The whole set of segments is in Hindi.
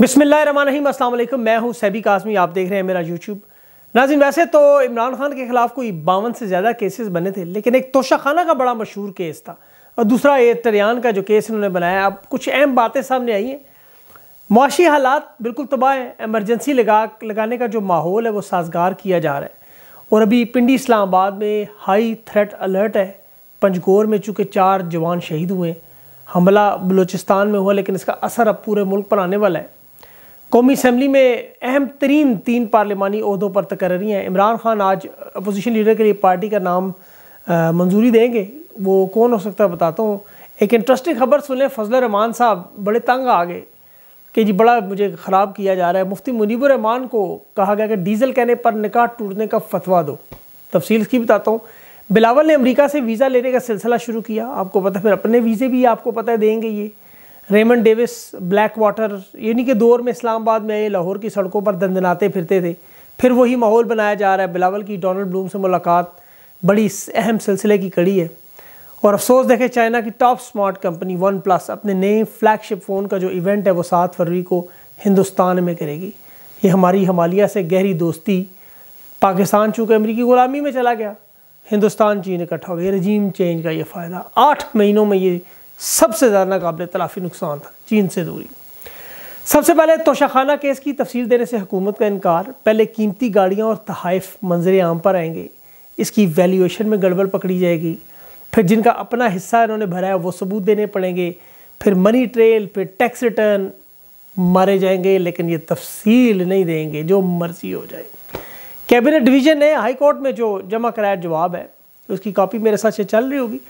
बिसमीम अल्लाम मैं हूं सैबी काजमी आप देख रहे हैं मेरा यूट्यूब नाजिन वैसे तो इमरान खान के खिलाफ कोई बावन से ज़्यादा केसेस बने थे लेकिन एक तोशा खाना का बड़ा मशहूर केस था और दूसरा ये तरियान का जो केस इन्होंने बनाया अब कुछ अहम बातें सामने आई हैं मुशी हालात बिल्कुल तबाह हैं एमरजेंसी लगा लगाने का जो माहौल है वो साजगार किया जा रहा है और अभी पिंडी इस्लामाबाद में हाई थ्रेट अलर्ट है पंजगोर में चूँकि चार जवान शहीद हुए हमला बलूचिस्तान में हुआ लेकिन इसका असर अब पूरे मुल्क पर आने वाला है कौमी असम्बली में अहम तरीन तीन पार्लिमानी अहदों पर तकर्री हैं इमरान खान आज अपोजिशन लीडर के लिए पार्टी का नाम मंजूरी देंगे वो कौन हो सकता है बताता हूँ एक इंटरेस्टिंग खबर सुन लें फजल रहमान साहब बड़े तंग आ गए कि जी बड़ा मुझे ख़राब किया जा रहा है मुफ्ती मुनीबर रहमान को कहा गया कि डीजल कहने पर निकाह टूटने का फतवा दो तफसील की बताता हूँ बिलावल ने अमरीका से वीज़ा लेने का सिलसिला शुरू किया आपको पता फिर अपने वीज़े भी आपको पता है देंगे ये रेमंड डेविस ब्लैक वाटर इन्हीं के दौर में इस्लामाबाद में आए लाहौर की सड़कों पर दंदनाते फिरते थे फिर वही माहौल बनाया जा रहा है बिलावल की डोनल्ड ब्लूम से मुलाकात बड़ी अहम सिलसिले की कड़ी है और अफसोस देखें चाइना की top smart company OnePlus अपने नए फ्लैगशिप फ़ोन का जो इवेंट है वो सात फरवरी को हिंदुस्तान में करेगी ये हमारी हमालिया से गहरी दोस्ती पाकिस्तान चूँकि अमरीकी ग़ुलामी में चला गया हिंदुस्तान चीन इकट्ठा हो गया रजीम चेंज का ये फ़ायदा आठ महीनों में ये सबसे ज़्यादा नाकबिल तलाफी नुकसान था चीन से दूरी सबसे पहले तोशाखाना केस की तफसील देने से हुकूमत का इनकार पहले कीमती गाड़ियाँ और तहफ़ मंजर आम पर आएंगे इसकी वैल्यूएशन में गड़बड़ पकड़ी जाएगी फिर जिनका अपना हिस्सा इन्होंने भरा है वो सबूत देने पड़ेंगे फिर मनी ट्रेल फिर टैक्स रिटर्न मारे जाएंगे लेकिन ये तफसील नहीं देंगे जो मर्जी हो जाए कैबिनेट डिवीज़न ने हाई कोर्ट में जो जमा कराया जवाब है उसकी कॉपी मेरे साथ से चल रही होगी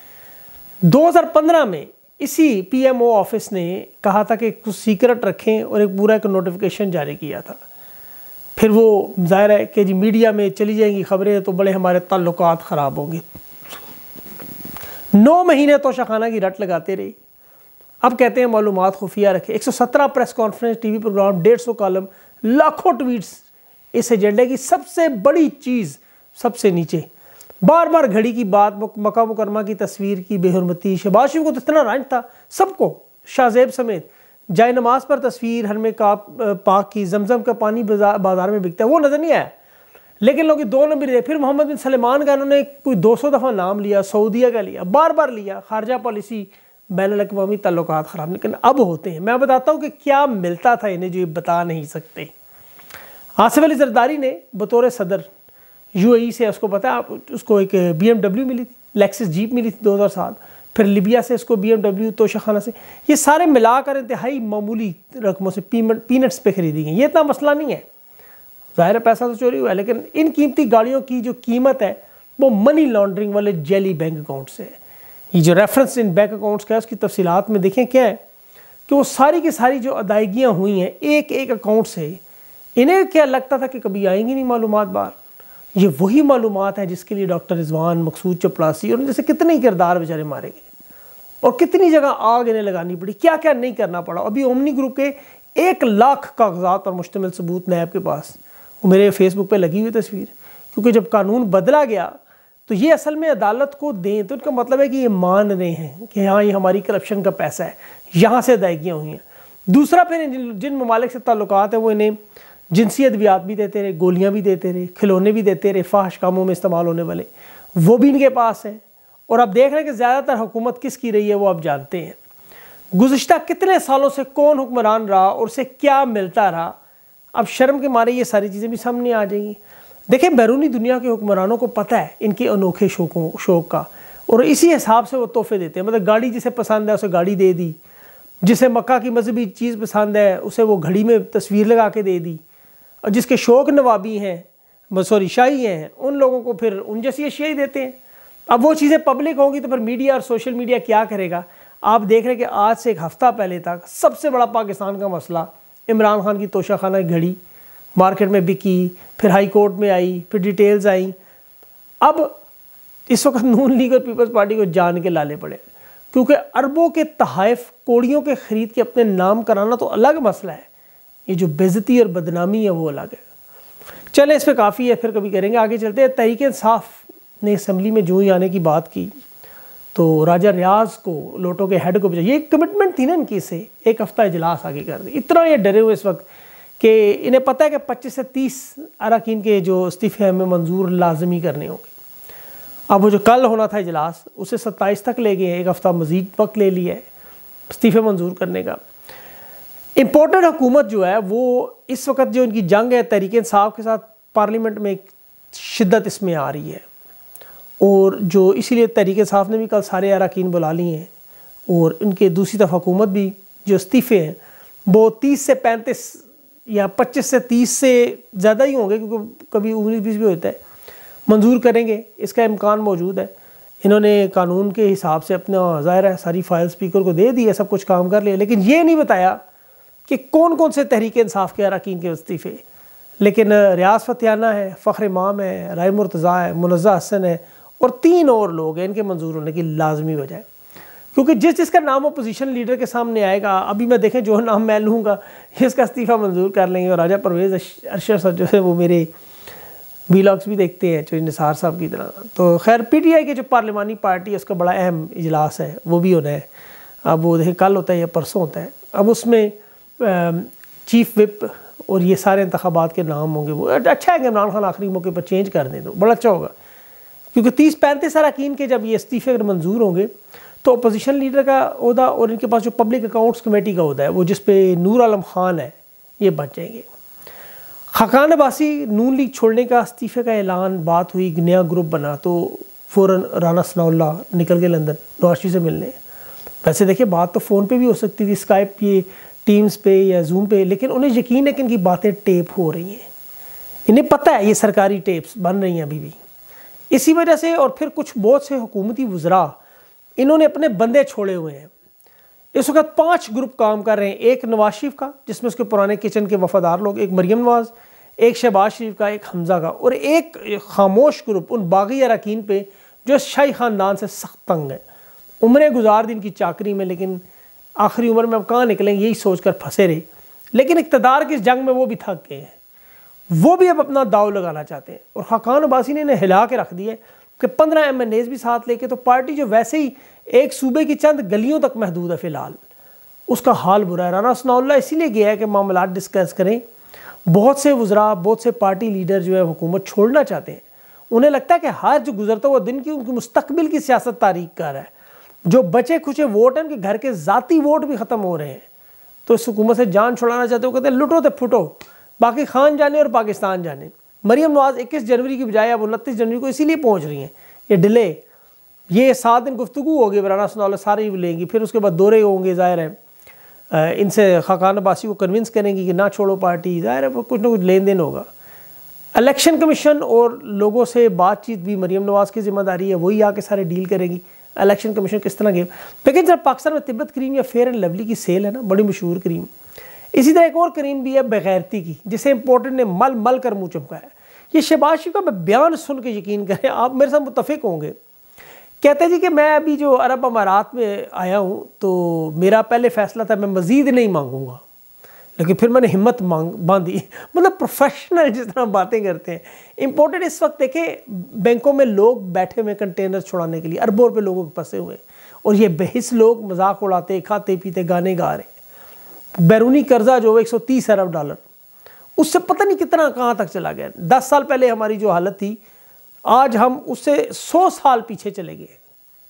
2015 में इसी पीएमओ ऑफिस ने कहा था कि कुछ सीक्रेट रखें और एक पूरा एक नोटिफिकेशन जारी किया था फिर वो जाहिर है कि जी मीडिया में चली जाएंगी खबरें तो बड़े हमारे ताल्लुक ख़राब होंगे नौ महीने तो शाखाना की रट लगाते रही अब कहते हैं मालूम खुफिया सौ 117 प्रेस कॉन्फ्रेंस टीवी प्रोग्राम डेढ़ सौ कॉलम लाखों ट्वीट्स इस एजेंडे की सबसे बड़ी चीज़ सबसे नीचे बार बार घड़ी की बात मका मुकरमा की तस्वीर की बेहरमती शहबाज शरीफ को तो इतना रंज था सबको शाहजेब समेत जाए नमाज पर तस्वीर हर में का पाक की जमजम का पानी बाजार में बिकता है वो नज़र नहीं आया लेकिन लोग दो नंबर रहे फिर मोहम्मद बिन सलमान का इन्होंने कोई दो सौ दफ़ा नाम लिया सऊदिया का लिया बार बार लिया खारजा पॉलिसी बैन अवी तल्लक ख़राब लेकिन अब होते हैं मैं बताता हूँ कि क्या मिलता था इन्हें जो ये बता नहीं सकते आसिफ अली जरदारी ने बतौर सदर यूएई e से उसको पता है उसको एक बीएमडब्ल्यू मिली थी लेक्सिस जीप मिली थी 2007 फिर लिबिया से इसको बी एम तोशाखाना से ये सारे मिलाकर इंतहाई मामूली रकमों से पीनट्स पे खरीदी गई ये इतना मसला नहीं है ज़ाहिर पैसा तो चोरी हुआ है लेकिन इन कीमती गाड़ियों की जो कीमत है वो मनी लॉन्ड्रिंग वाले जेली बैंक अकाउंट से है ये जो रेफरेंस इन बैंक अकाउंट्स का है उसकी तफसीत में देखें क्या है कि वो सारी की सारी जो अदायगियाँ हुई हैं एक एक अकाउंट से इन्हें क्या लगता था कि कभी आएंगी नहीं मालूम बाहर ये वही मालूम हैं जिसके लिए डॉक्टर रिजवान मकसूद चपरासी और जैसे कितने ही किरदार बेचारे मारे गए और कितनी जगह आग इन्हें लगानी पड़ी क्या क्या नहीं करना पड़ा अभी ओमनी ग्रुप के एक लाख कागजात और मुश्तमिल सबूत नैब के पास वो मेरे फेसबुक पर लगी हुई तस्वीर क्योंकि जब कानून बदला गया तो ये असल में अदालत को दें तो उनका मतलब है कि ये मान रहे हैं कि हाँ ये हमारी करप्शन का पैसा है यहाँ से अदायगियाँ हुई हैं दूसरा फिर जिन ममालिक से ताल्लुक हैं वो इन्हें जिनसी अद्वियात भी देते रहे गोलियाँ भी देते रहे खिलौने भी देते रहे फाश कामों में इस्तेमाल होने वाले वो भी इनके पास हैं और अब देख रहे हैं कि ज़्यादातर हुकूमत किस की रही है वो आप जानते हैं गुज्त कितने सालों से कौन हुक्मरान रहा और उसे क्या मिलता रहा अब शर्म के मारे ये सारी चीज़ें भी सामने आ जाएंगी देखें बैरूनी दुनिया के हुक्मरानों को पता है इनके अनोखे शौकों शौक का और इसी हिसाब से वो तोहफे देते हैं मतलब गाड़ी जिसे पसंद है उसे गाड़ी दे दी जिसे मक्का की मजहबी चीज़ पसंद है उसे वो घड़ी में तस्वीर लगा के दे दी और जिसके शौक नवाबी हैं सॉरी शाही हैं उन लोगों को फिर उन जैसी अशिया ही देते हैं अब वो चीज़ें पब्लिक होंगी तो फिर मीडिया और सोशल मीडिया क्या करेगा आप देख रहे हैं कि आज से एक हफ़्ता पहले तक सबसे बड़ा पाकिस्तान का मसला इमरान खान की तोशाखाना घड़ी मार्केट में बिकी फिर हाई कोर्ट में आई फिर डिटेल्स आई अब इस वक्त नून लीग और पीपल्स पार्टी को जान के लाले पड़े क्योंकि अरबों के तहफ़ कोड़ियों के ख़रीद के अपने नाम कराना तो अलग मसला है ये जो बेजती और बदनामी है वो अलग है चले इस पर काफ़ी है फिर कभी करेंगे आगे चलते हैं तहरीक साफ ने असम्बली में जो ही आने की बात की तो राजा रियाज को लोटो के हेड को भेजा ये कमिटमेंट थी ना इनकी से एक हफ़्ता इजलास आगे कर दी इतना ये डरे हुए इस वक्त कि इन्हें पता है कि 25 से 30 अरकान के जो इस्तीफ़े हमें मंजूर लाजमी करने होंगे अब वो जो कल होना था इजलास उसे सत्ताईस तक ले गए एक हफ़्ता मज़ीद वक्त ले लिया है इस्तीफ़े मंजूर करने का इम्पोर्टेंट हुकूमत जो है वो इस वक्त जो इनकी जंग है तहरीक साहब के साथ पार्लियामेंट में शिद्दत इसमें आ रही है और जो इसीलिए तहरीक साहब ने भी कल सारे अरकान बुला लिए हैं और इनके दूसरी तरफ हुकूमत भी जो इस्तीफ़े हैं वो तीस से पैंतीस या पच्चीस से तीस से ज़्यादा ही होंगे क्योंकि कभी उन्नीस बीस भी होता है मंजूर करेंगे इसका इम्कान मौजूद है इन्होंने कानून के हिसाब से अपना ज़ाहिर है सारी फाइल स्पीकर को दे दी है सब कुछ काम कर लिया ले। लेकिन ये नहीं बताया कि कौन कौन से तहरीक इंसाफ के अरकान के इस्तीफ़े लेकिन रियाज फतियाना है फ़ख्र इमाम है राय मुर्तज़ा है मुनज़ा हसन है और तीन और लोग हैं इनके मंजूर होने की लाजमी वजह है क्योंकि जिस जिसका नाम अपोजिशन लीडर के सामने आएगा अभी मैं देखें जो नाम मैं लूँगा इसका इस्तीफ़ा मंजूर कर लेंगे और राजा परवेज़ अरशर सर जो है वो मेरे वीलाग्स भी देखते हैं जो निसार साहब की तरह तो खैर पी टी आई की जो पार्लिमानी पार्टी है उसका बड़ा अहम इजलास है वो भी होना है अब वो देखें कल होता है या परसों होता है अब उसमें चीफ विप और ये सारे इंतबात के नाम होंगे वो अच्छा है कि इमरान खान आखिरी मौके पर चेंज कर दें तो बड़ा अच्छा होगा क्योंकि तीस पैंतीस अरकान के जब ये इस्तीफे अगर मंजूर होंगे तो अपोजिशन लीडर का अहदा और इनके पास जो पब्लिक अकाउंट्स कमेटी का अहदा है वो जिस पे नूर आलम खान है ये बच जाएंगे खकान बासी नून लीग छोड़ने का इस्तीफे का ऐलान बात हुई नया ग्रुप बना तो फ़ौर राना सनाउल्ला निकल गए लंदन नवाशी से मिलने वैसे देखिए बात तो फ़ोन पे भी हो सकती थी स्काइप ये टीम्स पे या जूम पे लेकिन उन्हें यकीन है कि इनकी बातें टेप हो रही हैं इन्हें पता है ये सरकारी टेप्स बन रही हैं अभी भी इसी वजह से और फिर कुछ बहुत से हुकूमती वज़रा इन्होंने अपने बंदे छोड़े हुए हैं इस वक्त पांच ग्रुप काम कर रहे हैं एक नवाज शरीफ का जिसमें उसके पुराने किचन के वफादार लोग एक मरियम नवाज़ एक शहबाज शरीफ का एक हमज़ा का और एक खामोश ग्रुप उन बागी अरकान पे जो शाही ख़ानदान से सख्त तंग है उम्रें गुजार दी इनकी चाकरी में लेकिन आखिरी उम्र में अब कहाँ निकलेंगे यही सोच कर फंसे रहे लेकिन इकतदार की इस जंग में वो भी थक गए हैं वो भी अब अपना दाव लगाना चाहते हैं और खाकान अबासी ने इन्हें हिला के रख दिया कि पंद्रह एम एन एज भी साथ लेके तो पार्टी जो वैसे ही एक सूबे की चंद गलियों तक महदूद है फ़िलहाल उसका हाल बुरा है राना सनाउल्ला इसीलिए गया है कि मामला डिस्कस करें बहुत से वज्रा बहुत से पार्टी लीडर जो है हुकूमत छोड़ना चाहते हैं उन्हें लगता है कि हर जो गुजरता हुआ दिन की उनकी मुस्तबिल की सियासत तारीख कर रहा है जो बचे खुचे वोट हैं उनके घर के ज़ाती वोट भी ख़त्म हो रहे हैं तो इस हुकूमत से जान छुड़ाना चाहते हो कहते हैं लुटो तो फुटो बाकी खान जाने और पाकिस्तान जाने मरीम नवाज़ इक्कीस जनवरी की बजाय अब उनतीस जनवरी को इसीलिए पहुँच रही हैं ये डिले ये सात दिन गुफ्तु होगी मराना सनौला सारी लेंगी फिर उसके बाद दौरे होंगे ज़ाहिर है इनसे खाकान अब्बासी को कन्विंस करेंगी कि ना छोड़ो पार्टी ज़ाहिर है कुछ ना कुछ लेन देन होगा इलेक्शन कमीशन और लोगों से बातचीत भी मरीम नवाज़ की जिम्मेदारी है वही आके सारे डील करेंगी इलेक्शन कमीशन किस तरह गए लेकिन जब पाकिस्तान में तिब्बत क्रीम या फेयर एंड लवली की सेल है ना बड़ी मशहूर क्रीम इसी तरह एक और क्रीम भी है बगैरती की जिसे इम्पोर्टेंट ने मल मल कर मुँह चमकाया ये शहबाज शरीफ का बयान सुन के यकीन करें आप मेरे साथ मुतफिक होंगे कहते जी कि मैं अभी जो अरब अमारात में आया हूँ तो मेरा पहले फैसला था मैं मज़ीद नहीं मांगूंगा लेकिन फिर मैंने हिम्मत मांग बांधी मतलब प्रोफेशनल जिस तरह बातें करते हैं इम्पोर्टेंट इस वक्त देखें बैंकों में लोग बैठे हुए कंटेनर छुड़ाने के लिए अरबों रुपये लोगों के फंसे हुए और ये बहस लोग मजाक उड़ाते खाते पीते गाने गा रहे बैरूनी कर्जा जो है एक सौ तीस अरब डॉलर उससे पता नहीं कितना कहाँ तक चला गया दस साल पहले हमारी जो हालत थी आज हम उससे सौ साल पीछे चले गए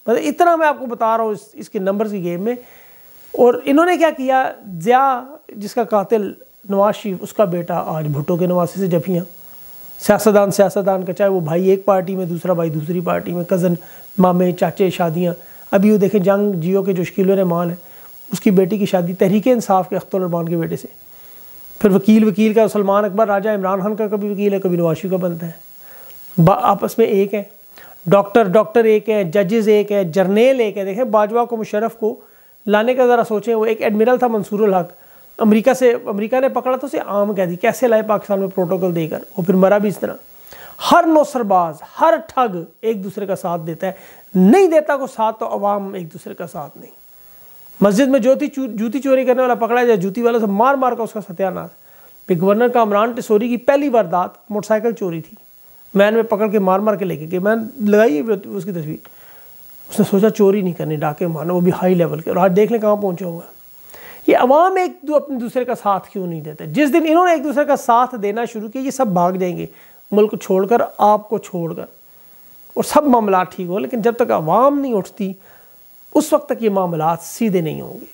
मतलब इतना मैं आपको बता रहा हूँ इस, इसके नंबर्स की गेम में और इन्होंने क्या किया ज्या जिसका कातिल नवाज शरीफ उसका बेटा आज भुट्टो के नवासे से जफियाँ सियासतदान सियासतदान का चाहे वो भाई एक पार्टी में दूसरा भाई दूसरी पार्टी में कज़न मामे चाचे शादियाँ अभी वो देखें जंग जियो के जो शकील रहमान है उसकी बेटी की शादी तहरीक इंसाफ के अख्तरमान के बेटे से फिर वकील वकील का सलमान अकबर राजा इमरान खान का कभी वकील है कभी नवाशी का बनता है आपस में एक है डॉक्टर डॉक्टर एक है जजेज़ एक है जर्नेल एक है देखें बाजवा को मुशरफ को लाने का ज़रा सोचें वो एक एडमिरल था मंसूर हक अमेरिका से अमेरिका ने पकड़ा तो उसे आम कह दी कैसे लाए पाकिस्तान में प्रोटोकॉल देकर वो फिर मरा भी इस तरह हर नौसरबाज हर ठग एक दूसरे का साथ देता है नहीं देता को साथ तो अवाम एक दूसरे का साथ नहीं मस्जिद में ज्योति जूती चोरी करने वाला पकड़ा जाए जूती वाला से मार मार कर उसका सत्यानाश फिर गवर्नर कामरान टिसोरी की पहली वारदात मोटरसाइकिल चोरी थी मैन में पकड़ के मार मार के लेके गए मैन लगाई उसकी तस्वीर उसने सोचा चोरी नहीं करनी डाके मारना वो भी हाई लेवल के और आज देख लें कहाँ पहुँचा हुआ है ये अवाम एक दो अपने दूसरे का साथ क्यों नहीं देते जिस दिन इन्होंने एक दूसरे का साथ देना शुरू किया ये सब भाग जाएंगे मुल्क छोड़कर आपको छोड़कर और सब मामला ठीक हो लेकिन जब तक आवाम नहीं उठती उस वक्त तक ये मामला सीधे नहीं होंगे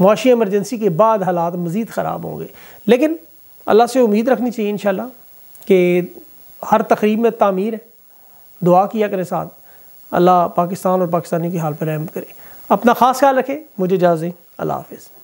मुआशी एमरजेंसी के बाद हालात मज़ीद ख़राब होंगे लेकिन अल्लाह से उम्मीद रखनी चाहिए इन कि हर तकरीब में तामीर है दुआ किया करें साथ अल्लाह पाकिस्तान और पाकिस्तानी की हाल पर रहम करे अपना ख़ास ख्याल रखें मुझे इजाज़ें अल्लाह हाफिज़